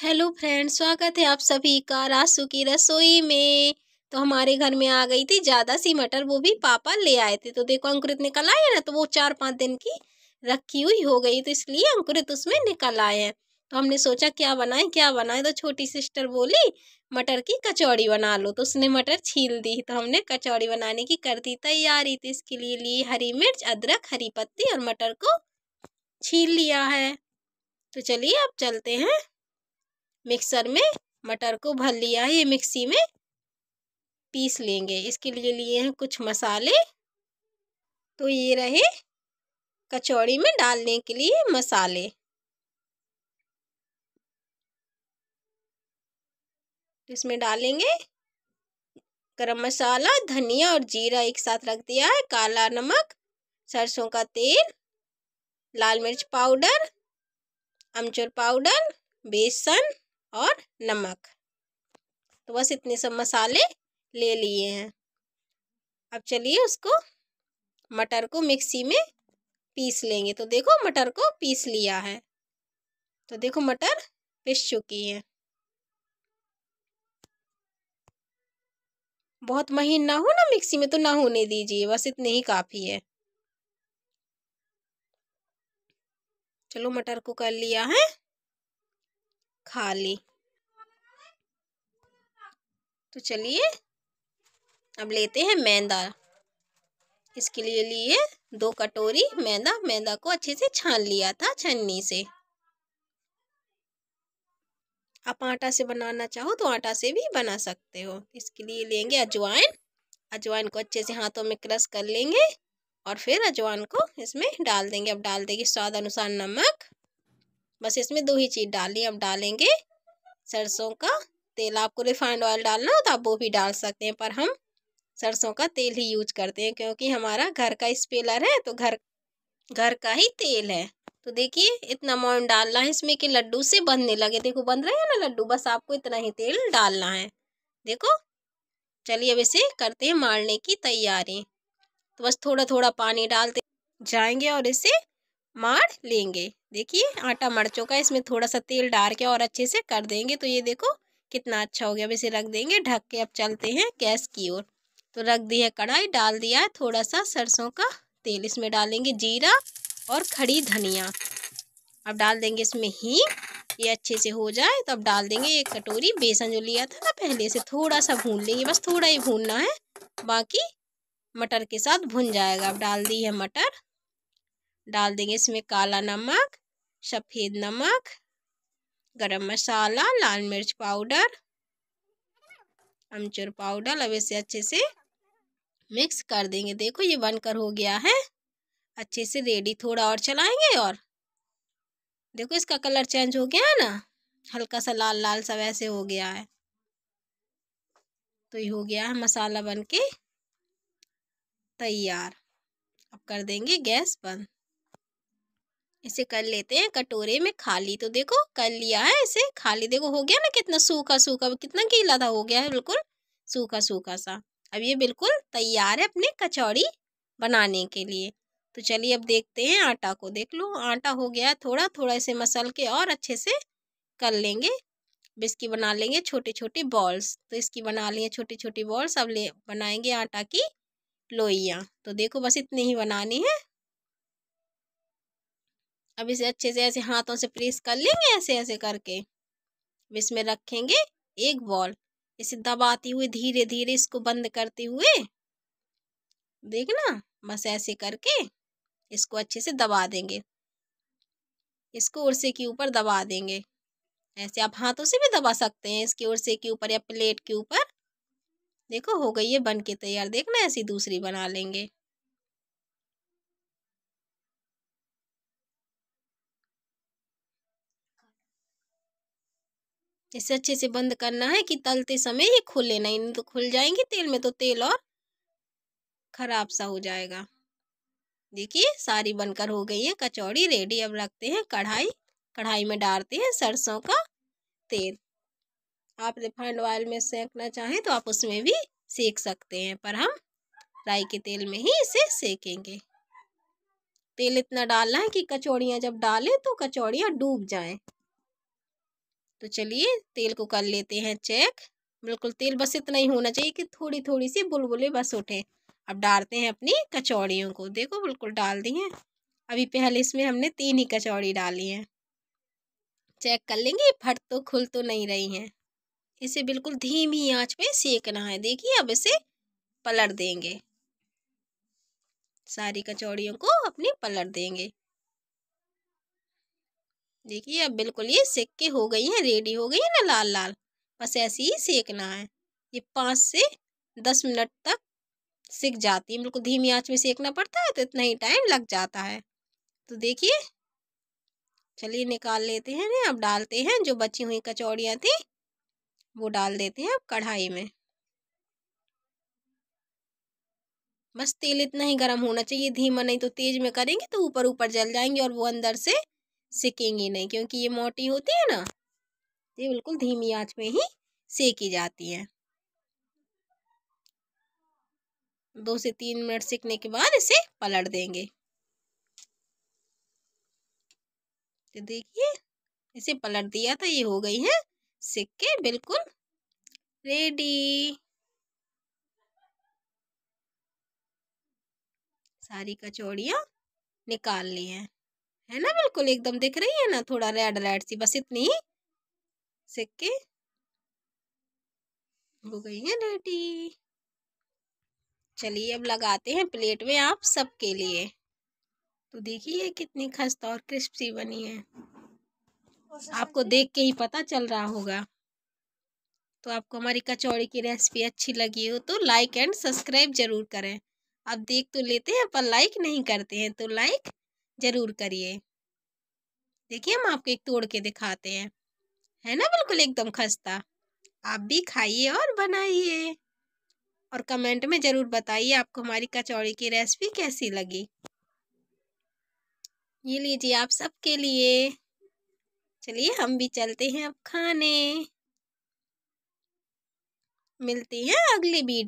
hello friend स्वागत है आप सभी का रासू की रसोई में तो हमारे घर में आ गई थी ज़्यादा सी मटर वो भी पापा ले आए थे तो देखो अंकुरित निकल आए ना तो वो चार पाँच दिन की रखी हुई हो गई तो इसलिए अंकुरित उसमें निकल आए हैं तो हमने सोचा क्या बनाए क्या बनाए तो छोटी सिस्टर बोली मटर की कचौड़ी बना लो तो उसने मटर छील दी तो हमने कचौड़ी बनाने की कर दी तैयारी तो इसके लिए ली हरी मिर्च अदरक हरी पत्ती और मटर को छील लिया है तो चलिए अब चलते हैं मिक्सर में मटर को भर लिया है ये मिक्सी में पीस लेंगे इसके लिए लिए हैं कुछ मसाले तो ये रहे कचौड़ी में डालने के लिए मसाले इसमें डालेंगे गरम मसाला धनिया और जीरा एक साथ रख दिया है काला नमक सरसों का तेल लाल मिर्च पाउडर अमचूर पाउडर बेसन और नमक तो बस इतने सब मसाले ले लिए हैं अब चलिए उसको मटर को मिक्सी में पीस लेंगे तो देखो मटर को पीस लिया है तो देखो मटर पिस चुकी है बहुत महीन ना हो ना मिक्सी में तो ना होने दीजिए बस इतने ही काफ़ी है चलो मटर को कर लिया है खा ले तो चलिए अब लेते हैं मैदा इसके लिए लिए दो कटोरी मैदा मैदा को अच्छे से छान लिया था छन्नी से आप आटा से बनाना चाहो तो आटा से भी बना सकते हो इसके लिए लेंगे अजवाइन अजवाइन को अच्छे से हाथों में क्रश कर लेंगे और फिर अजवाइन को इसमें डाल देंगे अब डाल देंगे स्वाद अनुसार नमक बस इसमें दो ही चीज़ डाली हम डालेंगे सरसों का तेल आपको रिफाइंड ऑयल डालना हो तो आप वो भी डाल सकते हैं पर हम सरसों का तेल ही यूज करते हैं क्योंकि हमारा घर का स्पेलर है तो घर घर का ही तेल है तो देखिए इतना अमाउंट डालना है इसमें कि लड्डू से बनने लगे देखो बन रहे हैं ना लड्डू बस आपको इतना ही तेल डालना है देखो चलिए अब इसे करते हैं मारने की तैयारी तो बस थोड़ा थोड़ा पानी डालते जाएंगे और इसे मार लेंगे देखिए आटा मर चुका है इसमें थोड़ा सा तेल डाल के और अच्छे से कर देंगे तो ये देखो कितना अच्छा हो गया अब इसे रख देंगे ढक के अब चलते हैं गैस की ओर तो रख दी है कढ़ाई डाल दिया है थोड़ा सा सरसों का तेल इसमें डालेंगे जीरा और खड़ी धनिया अब डाल देंगे इसमें ही ये अच्छे से हो जाए तो अब डाल देंगे एक कटोरी बेसन जो लिया था ना पहले से थोड़ा सा भून लेंगे बस थोड़ा ही भूनना है बाकी मटर के साथ भुन जाएगा अब डाल दी है मटर डाल देंगे इसमें काला नमक सफ़ेद नमक गरम मसाला लाल मिर्च पाउडर अमचूर पाउडर अब इसे अच्छे से मिक्स कर देंगे देखो ये बनकर हो गया है अच्छे से रेडी थोड़ा और चलाएंगे और देखो इसका कलर चेंज हो गया है ना हल्का सा लाल लाल सा वैसे हो गया है तो ये हो गया है मसाला बन के तैयार अब कर देंगे गैस बंद इसे कर लेते हैं कटोरे में खाली तो देखो कर लिया है इसे खाली देखो हो गया ना कितना सूखा सूखा कितना गीला था हो गया है बिल्कुल सूखा सूखा सा अब ये बिल्कुल तैयार है अपने कचौड़ी बनाने के लिए तो चलिए अब देखते हैं आटा को देख लो आटा हो गया थोड़ा थोड़ा इसे मसल के और अच्छे से कर लेंगे अब इसकी बना लेंगे छोटे छोटे बॉल्स तो इसकी बना लिए छोटी छोटी बॉल्स अब ले बनाएंगे आटा की लोइयाँ तो देखो बस इतनी ही बनानी है अब इसे अच्छे से ऐसे हाथों से प्रेस कर लेंगे ऐसे ऐसे करके अब इसमें रखेंगे एक बॉल इसे दबाते हुए धीरे धीरे इसको बंद करते हुए देखना बस ऐसे करके इसको अच्छे से दबा देंगे इसको उर्से के ऊपर दबा देंगे ऐसे आप हाथों से भी दबा सकते हैं इसके उर्से के ऊपर या प्लेट के ऊपर देखो हो गई है बन के तैयार देखना ऐसी दूसरी बना लेंगे इसे अच्छे से बंद करना है कि तलते समय ये खुले नहीं तो खुल जाएंगे तेल में तो तेल और ख़राब सा हो जाएगा देखिए सारी बनकर हो गई है कचौड़ी रेडी अब रखते हैं कढ़ाई कढ़ाई में डालते हैं सरसों का तेल आप रिफाइंड ऑयल में सेकना चाहें तो आप उसमें भी सेक सकते हैं पर हम राई के तेल में ही इसे सेकेंगे तेल इतना डालना है कि कचौड़ियाँ जब डालें तो कचौड़ियाँ डूब जाएं तो चलिए तेल को कर लेते हैं चेक बिल्कुल तेल बस इतना ही होना चाहिए कि थोड़ी थोड़ी सी बुलबुलें बस उठे अब डालते हैं अपनी कचौड़ियों को देखो बिल्कुल डाल दी अभी पहले इसमें हमने तीन ही कचौड़ी डाली है चेक कर लेंगे फट तो खुल तो नहीं रही हैं इसे बिल्कुल धीमी आंच पे सेकना है देखिए अब इसे पलट देंगे सारी कचौड़ियों को अपनी पलट देंगे देखिए अब बिल्कुल ये सेक के हो गई हैं रेडी हो गई है ना लाल लाल बस ऐसे ही सेकना है ये पाँच से दस मिनट तक सेक जाती है बिल्कुल धीमी आंच में सेकना पड़ता है तो इतना ही टाइम लग जाता है तो देखिए चलिए निकाल लेते हैं ना अब डालते हैं जो बची हुई कचौड़ियाँ थी वो डाल देते हैं अब कढ़ाई में बस तेल इतना ही गर्म होना चाहिए धीमा नहीं तो तेज़ में करेंगे तो ऊपर ऊपर जल जाएंगे और वो अंदर से सिकेंगी नहीं क्योंकि ये मोटी होती है ना तो ये बिल्कुल धीमी आंच में ही सेकी जाती है दो से तीन मिनट सीखने के बाद इसे पलट देंगे तो देखिए इसे पलट दिया तो ये हो गई है सीख के बिल्कुल रेडी सारी कचौड़िया निकाल ली हैं है ना बिल्कुल एकदम दिख रही है ना थोड़ा रेड रेड सी बस इतनी सिक्के हो गई है रेडी चलिए अब लगाते हैं प्लेट में आप सबके लिए तो देखिए कितनी खस्ता और क्रिस्प सी बनी है आपको देख के ही पता चल रहा होगा तो आपको हमारी कचौड़ी की रेसिपी अच्छी लगी हो तो लाइक एंड सब्सक्राइब जरूर करें आप देख तो लेते हैं पर लाइक नहीं करते हैं तो लाइक ज़रूर करिए देखिए हम आपको एक तोड़ के दिखाते हैं है ना बिल्कुल एकदम खस्ता आप भी खाइए और बनाइए और कमेंट में ज़रूर बताइए आपको हमारी कचौड़ी की रेसिपी कैसी लगी ये लीजिए आप सबके लिए चलिए हम भी चलते हैं अब खाने मिलती है अगली वीडियो